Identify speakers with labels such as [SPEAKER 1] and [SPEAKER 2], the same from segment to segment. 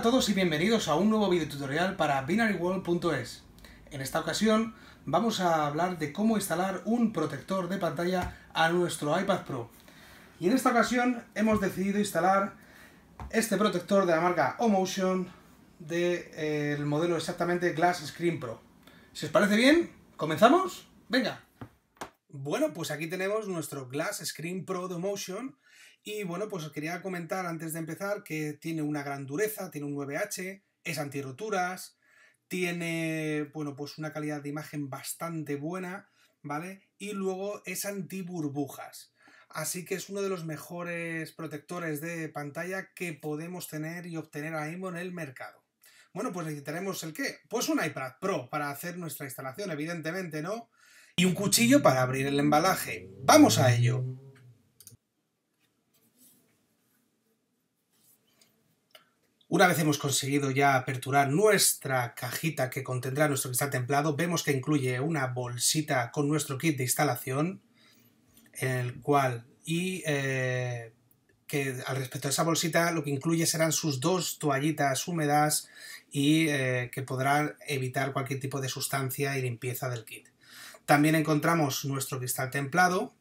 [SPEAKER 1] Hola a todos y bienvenidos a un nuevo video tutorial para binaryworld.es. En esta ocasión vamos a hablar de cómo instalar un protector de pantalla a nuestro iPad Pro. Y en esta ocasión hemos decidido instalar este protector de la marca O-Motion del de, eh, modelo exactamente Glass Screen Pro. Si os parece bien, ¿comenzamos? ¡Venga! Bueno, pues aquí tenemos nuestro Glass Screen Pro de O-Motion y bueno, pues os quería comentar antes de empezar que tiene una gran dureza, tiene un 9H, es roturas, tiene, bueno, pues una calidad de imagen bastante buena, ¿vale? Y luego es burbujas. Así que es uno de los mejores protectores de pantalla que podemos tener y obtener ahí en el mercado. Bueno, pues necesitaremos el qué? Pues un iPad Pro para hacer nuestra instalación, evidentemente, ¿no? Y un cuchillo para abrir el embalaje. ¡Vamos a ello! Una vez hemos conseguido ya aperturar nuestra cajita que contendrá nuestro cristal templado, vemos que incluye una bolsita con nuestro kit de instalación, en el cual, y eh, que al respecto de esa bolsita, lo que incluye serán sus dos toallitas húmedas y eh, que podrán evitar cualquier tipo de sustancia y limpieza del kit. También encontramos nuestro cristal templado,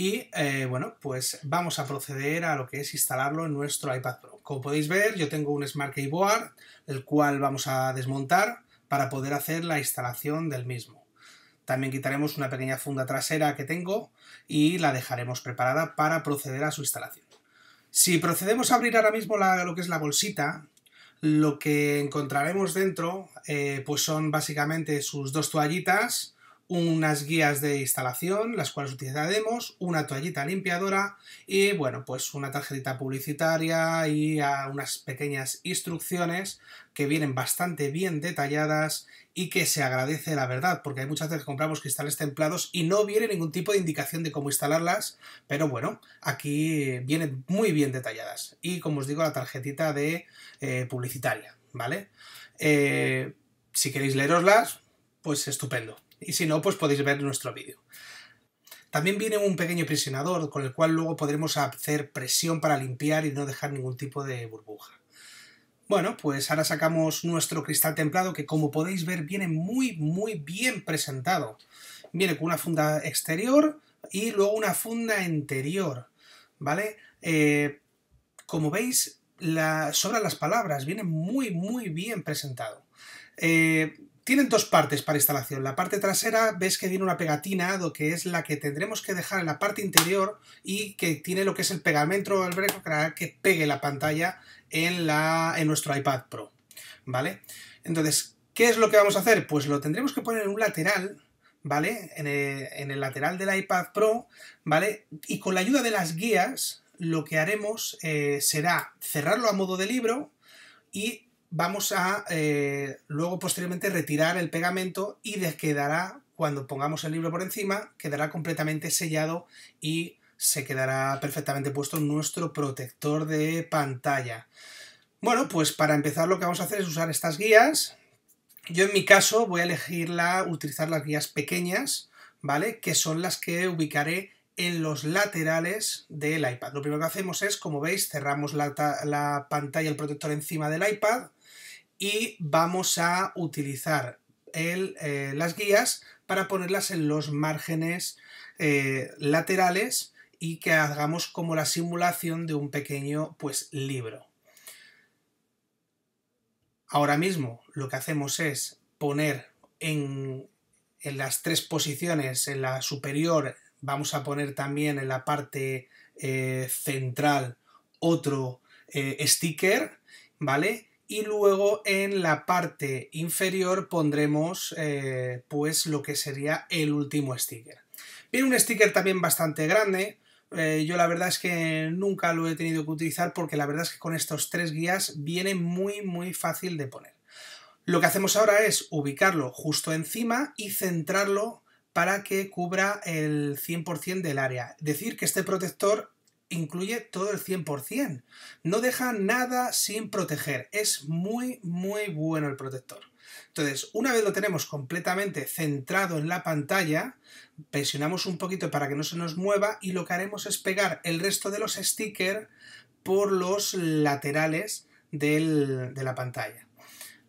[SPEAKER 1] y eh, bueno, pues vamos a proceder a lo que es instalarlo en nuestro iPad Pro. Como podéis ver, yo tengo un Smart Keyboard, el cual vamos a desmontar para poder hacer la instalación del mismo. También quitaremos una pequeña funda trasera que tengo y la dejaremos preparada para proceder a su instalación. Si procedemos a abrir ahora mismo lo que es la bolsita, lo que encontraremos dentro eh, pues son básicamente sus dos toallitas, unas guías de instalación, las cuales utilizaremos, una toallita limpiadora y, bueno, pues una tarjetita publicitaria y unas pequeñas instrucciones que vienen bastante bien detalladas y que se agradece la verdad, porque hay muchas veces que compramos cristales templados y no viene ningún tipo de indicación de cómo instalarlas, pero bueno, aquí vienen muy bien detalladas. Y como os digo, la tarjetita de eh, publicitaria, ¿vale? Eh, si queréis leeroslas, pues estupendo y si no, pues podéis ver nuestro vídeo. También viene un pequeño presionador con el cual luego podremos hacer presión para limpiar y no dejar ningún tipo de burbuja. Bueno, pues ahora sacamos nuestro cristal templado que como podéis ver viene muy muy bien presentado. Viene con una funda exterior y luego una funda interior, ¿vale? Eh, como veis, la, sobran las palabras, viene muy muy bien presentado. Eh, tienen dos partes para instalación. La parte trasera ves que viene una pegatina, lo que es la que tendremos que dejar en la parte interior y que tiene lo que es el pegamento el breco que pegue la pantalla en, la, en nuestro iPad Pro. ¿Vale? Entonces, ¿qué es lo que vamos a hacer? Pues lo tendremos que poner en un lateral, ¿vale? En el, lateral del iPad Pro, ¿vale? Y con la ayuda de las guías, lo que haremos eh, será cerrarlo a modo de libro y vamos a eh, luego posteriormente retirar el pegamento y quedará, cuando pongamos el libro por encima, quedará completamente sellado y se quedará perfectamente puesto nuestro protector de pantalla. Bueno, pues para empezar lo que vamos a hacer es usar estas guías. Yo en mi caso voy a elegir utilizar las guías pequeñas, ¿vale? Que son las que ubicaré en los laterales del iPad. Lo primero que hacemos es, como veis, cerramos la, la, pantalla, el protector encima del iPad y vamos a utilizar eh, las guías para ponerlas en los márgenes eh, laterales y que hagamos como la simulación de un pequeño pues libro. Ahora mismo lo que hacemos es poner en, las tres posiciones, en la superior vamos a poner también en la parte eh, central otro sticker, ¿vale? y luego en la parte inferior pondremos eh, pues lo que sería el último sticker. Viene un sticker también bastante grande, eh, yo la verdad es que nunca lo he tenido que utilizar porque la verdad es que con estos tres guías viene muy muy fácil de poner. Lo que hacemos ahora es ubicarlo justo encima y centrarlo para que cubra el 100% del área. Decir que este protector incluye todo el 100%. No deja nada sin proteger. Es muy, muy bueno el protector. Entonces, una vez lo tenemos completamente centrado en la pantalla, presionamos un poquito para que no se nos mueva y lo que haremos es pegar el resto de los stickers por los laterales de la pantalla.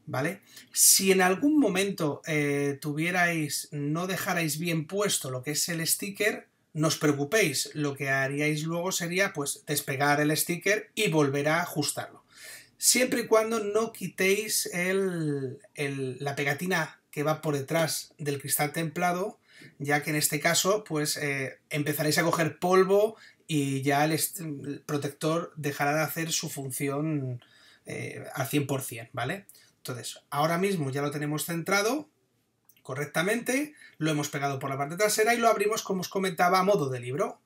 [SPEAKER 1] ¿Vale? Si en algún momento eh, tuvierais, no dejarais bien puesto lo que es el sticker, no os preocupéis, lo que haríais luego sería pues despegar el sticker y volver a ajustarlo. Siempre y cuando no quitéis el, la pegatina que va por detrás del cristal templado, ya que en este caso pues eh, empezaréis a coger polvo y ya el, protector dejará de hacer su función eh, al 100%, ¿vale? Entonces, ahora mismo ya lo tenemos centrado, correctamente, lo hemos pegado por la parte trasera y lo abrimos, como os comentaba, a modo de libro.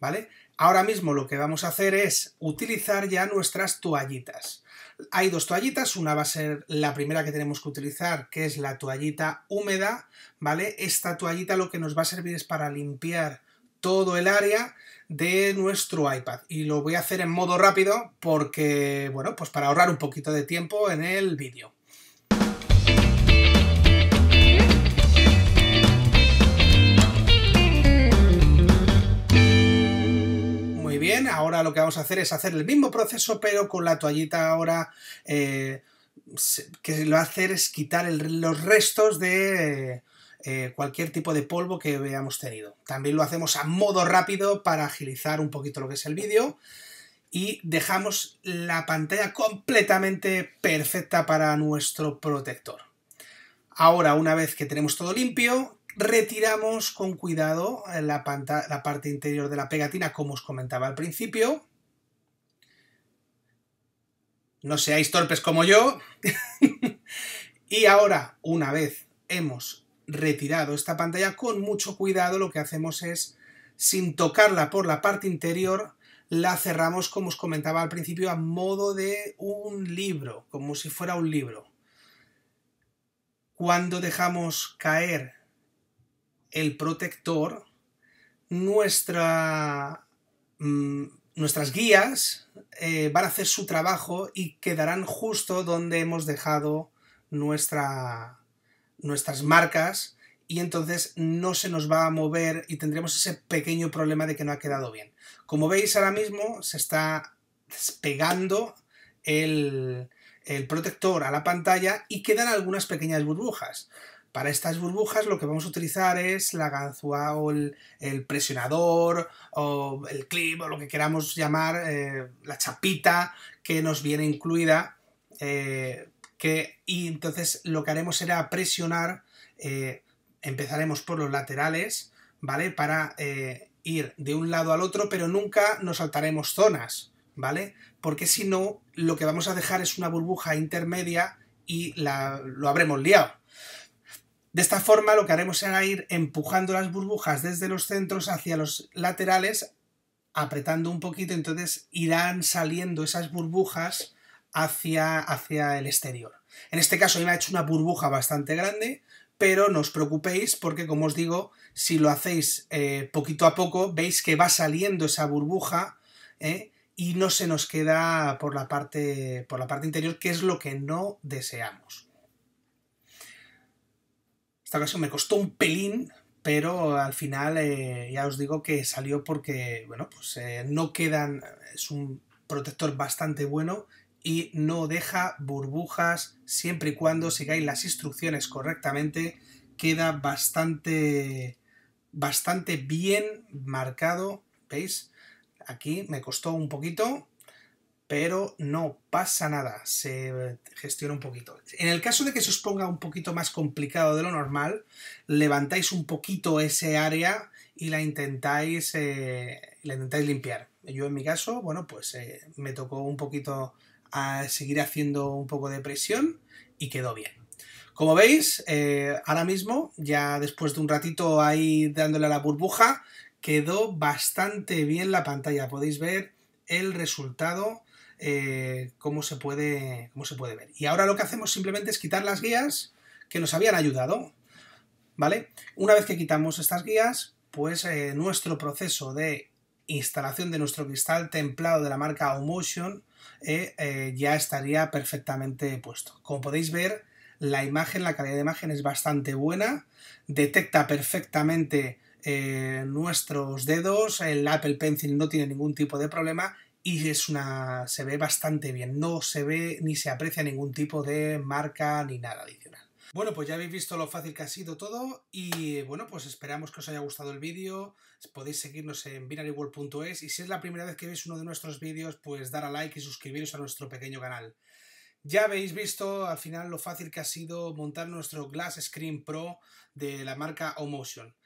[SPEAKER 1] ¿Vale? Ahora mismo lo que vamos a hacer es utilizar ya nuestras toallitas. Hay dos toallitas, una va a ser la primera que tenemos que utilizar, que es la toallita húmeda, ¿vale? Esta toallita lo que nos va a servir es para limpiar todo el área de nuestro iPad y lo voy a hacer en modo rápido porque, bueno, pues para ahorrar un poquito de tiempo en el vídeo. lo que vamos a hacer es hacer el mismo proceso, pero con la toallita ahora eh, que lo va a hacer es quitar los restos de eh, cualquier tipo de polvo que hayamos tenido. También lo hacemos a modo rápido para agilizar un poquito lo que es el vídeo y dejamos la pantalla completamente perfecta para nuestro protector. Ahora, una vez que tenemos todo limpio, Retiramos con cuidado eh, la, la parte interior de la pegatina, como os comentaba al principio. No seáis torpes como yo. y ahora, una vez hemos retirado esta pantalla, con mucho cuidado lo que hacemos es, sin tocarla por la parte interior, la cerramos, como os comentaba al principio, a modo de un libro, como si fuera un libro. Cuando dejamos caer el protector, nuestra, mm, nuestras guías eh, van a hacer su trabajo y quedarán justo donde hemos dejado nuestra, nuestras marcas y entonces no se nos va a mover y tendremos ese pequeño problema de que no ha quedado bien. Como veis ahora mismo se está despegando el, el protector a la pantalla y quedan algunas pequeñas burbujas. Para estas burbujas lo que vamos a utilizar es la ganzúa o el, presionador o el clip o lo que queramos llamar eh, la chapita que nos viene incluida. Eh, que, y entonces lo que haremos será presionar, eh, empezaremos por los laterales, ¿vale? Para ir de un lado al otro, pero nunca nos saltaremos zonas, ¿vale? Porque si no, lo que vamos a dejar es una burbuja intermedia y lo habremos liado. De esta forma lo que haremos será ir empujando las burbujas desde los centros hacia los laterales, apretando un poquito, entonces irán saliendo esas burbujas hacia, hacia el exterior. En este caso me ha hecho una burbuja bastante grande, pero no os preocupéis porque, como os digo, si lo hacéis eh, poquito a poco, veis que va saliendo esa burbuja eh, y no se nos queda por la, parte, por la parte interior, que es lo que no deseamos. Esta ocasión me costó un pelín, pero al final eh, ya os digo que salió porque, bueno, pues eh, no quedan, es un protector bastante bueno y no deja burbujas siempre y cuando sigáis las instrucciones correctamente, queda bastante, bastante bien marcado, ¿veis? Aquí me costó un poquito, pero no pasa nada, se gestiona un poquito. En el caso de que se os ponga un poquito más complicado de lo normal, levantáis un poquito ese área y la intentáis, eh, intentáis limpiar. Yo en mi caso, bueno, pues eh, me tocó un poquito a seguir haciendo un poco de presión y quedó bien. Como veis, eh, ahora mismo, ya después de un ratito ahí dándole a la burbuja, quedó bastante bien la pantalla. Podéis ver el resultado ...como eh, cómo, se puede, cómo se puede ver. Y ahora lo que hacemos simplemente es quitar las guías que nos habían ayudado. ¿Vale? Una vez que quitamos estas guías, pues eh, nuestro proceso de instalación de nuestro cristal templado de la marca Omotion eh, ya estaría perfectamente puesto. Como podéis ver, la imagen, la calidad de imagen es bastante buena, detecta perfectamente nuestros dedos, el Apple Pencil no tiene ningún tipo de problema y es una se ve bastante bien, no se ve ni se aprecia ningún tipo de marca ni nada adicional. Bueno, pues ya habéis visto lo fácil que ha sido todo y bueno, pues esperamos que os haya gustado el vídeo. Podéis seguirnos en binaryworld.es y si es la primera vez que veis uno de nuestros vídeos, pues dar a like y suscribiros a nuestro pequeño canal. Ya habéis visto al final lo fácil que ha sido montar nuestro Glass Screen Pro de la marca Omotion.